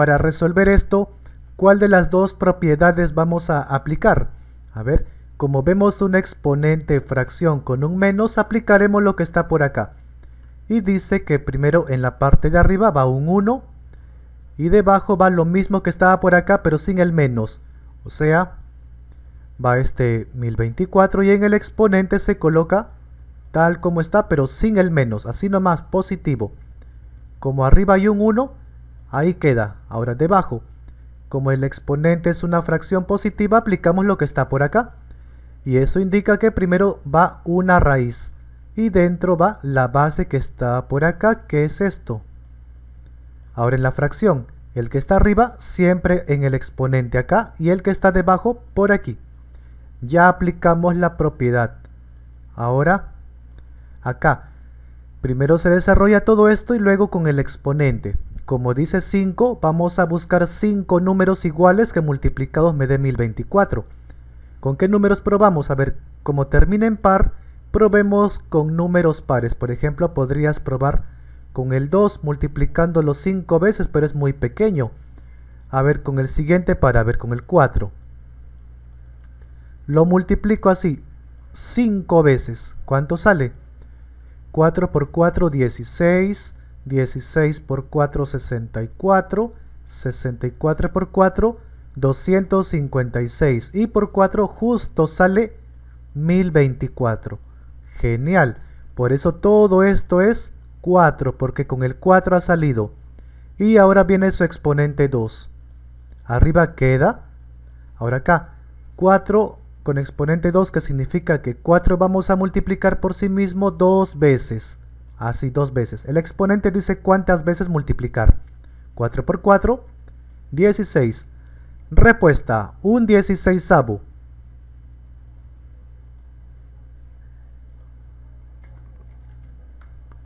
Para resolver esto, ¿cuál de las dos propiedades vamos a aplicar? A ver, como vemos un exponente fracción con un menos, aplicaremos lo que está por acá. Y dice que primero en la parte de arriba va un 1 y debajo va lo mismo que estaba por acá pero sin el menos. O sea, va este 1024 y en el exponente se coloca tal como está pero sin el menos, así nomás positivo. Como arriba hay un 1, Ahí queda. Ahora debajo. Como el exponente es una fracción positiva, aplicamos lo que está por acá. Y eso indica que primero va una raíz. Y dentro va la base que está por acá, que es esto. Ahora en la fracción, el que está arriba siempre en el exponente acá y el que está debajo por aquí. Ya aplicamos la propiedad. Ahora, acá. Primero se desarrolla todo esto y luego con el exponente. Como dice 5, vamos a buscar 5 números iguales que multiplicados me dé 1024. ¿Con qué números probamos? A ver, como termina en par, probemos con números pares. Por ejemplo, podrías probar con el 2 multiplicándolo 5 veces, pero es muy pequeño. A ver, con el siguiente para, a ver, con el 4. Lo multiplico así, 5 veces. ¿Cuánto sale? 4 por 4, 16. 16 por 4, 64. 64 por 4, 256. Y por 4 justo sale 1024. Genial. Por eso todo esto es 4, porque con el 4 ha salido. Y ahora viene su exponente 2. Arriba queda, ahora acá, 4 con exponente 2, que significa que 4 vamos a multiplicar por sí mismo dos veces así dos veces. El exponente dice cuántas veces multiplicar. 4 por 4, 16. Respuesta, un 16